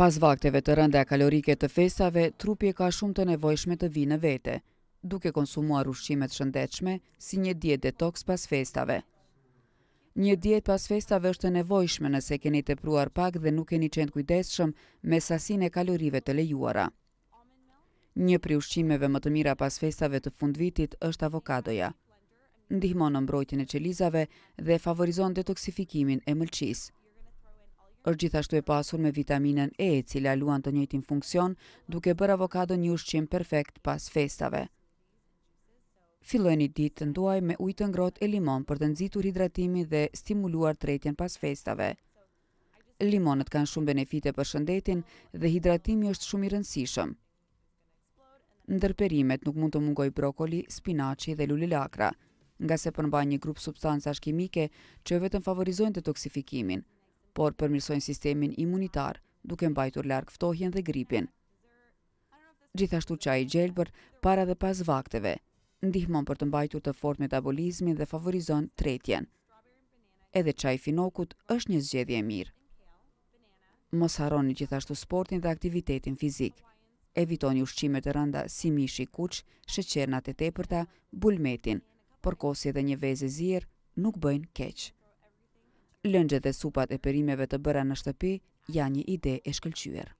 Pas vakteve të rënda kalorike të fesave, trupi e ka shumë të nevojshme të vinë vete, duke konsumuar ushqimet shëndechme si një diet detox pas festave. Një diet pas festave është nevojshme nëse keni të pruar pak dhe nuk keni qenë kujdeshëm me sasin e kalorive të lejuara. Një pri ushqimeve më të mira pas festave të fund vitit është avokadoja. Ndihmonë në mbrojtjën e qelizave dhe favorizon detoksifikimin e mëlqisë është gjithashtu e pasur me vitaminën E, cila luan të njëtin funksion, duke bërë avokado një ushqim perfekt pas festave. Filloni ditë të nduaj me ujtë ngrot e limon për të nëzitur hidratimi dhe stimuluar tretjen pas festave. Limonët kanë shumë benefite për shëndetin dhe hidratimi është shumë i rëndësishëm. Ndërperimet nuk mund të mungoj brokoli, spinaci dhe lulilakra, nga se përmba një grupë substancash kimike që vetën favorizojnë të toksifikimin, por përmirsojnë sistemin imunitar, duke mbajtur lark ftohjen dhe gripin. Gjithashtu qaj i gjelbër para dhe pas vakteve, ndihmon për të mbajtur të fort metabolizmin dhe favorizon tretjen. Edhe qaj finokut është një zgjedhje e mirë. Mos haroni gjithashtu sportin dhe aktivitetin fizik. Evitoni ushqimet e rënda si mishi kuq, shëqernat e tepërta, bulmetin, përkosi edhe një vezë zirë nuk bëjnë keqë. Lëngjet dhe supat e perimeve të bëra në shtëpi janë një ide e shkëlqyer.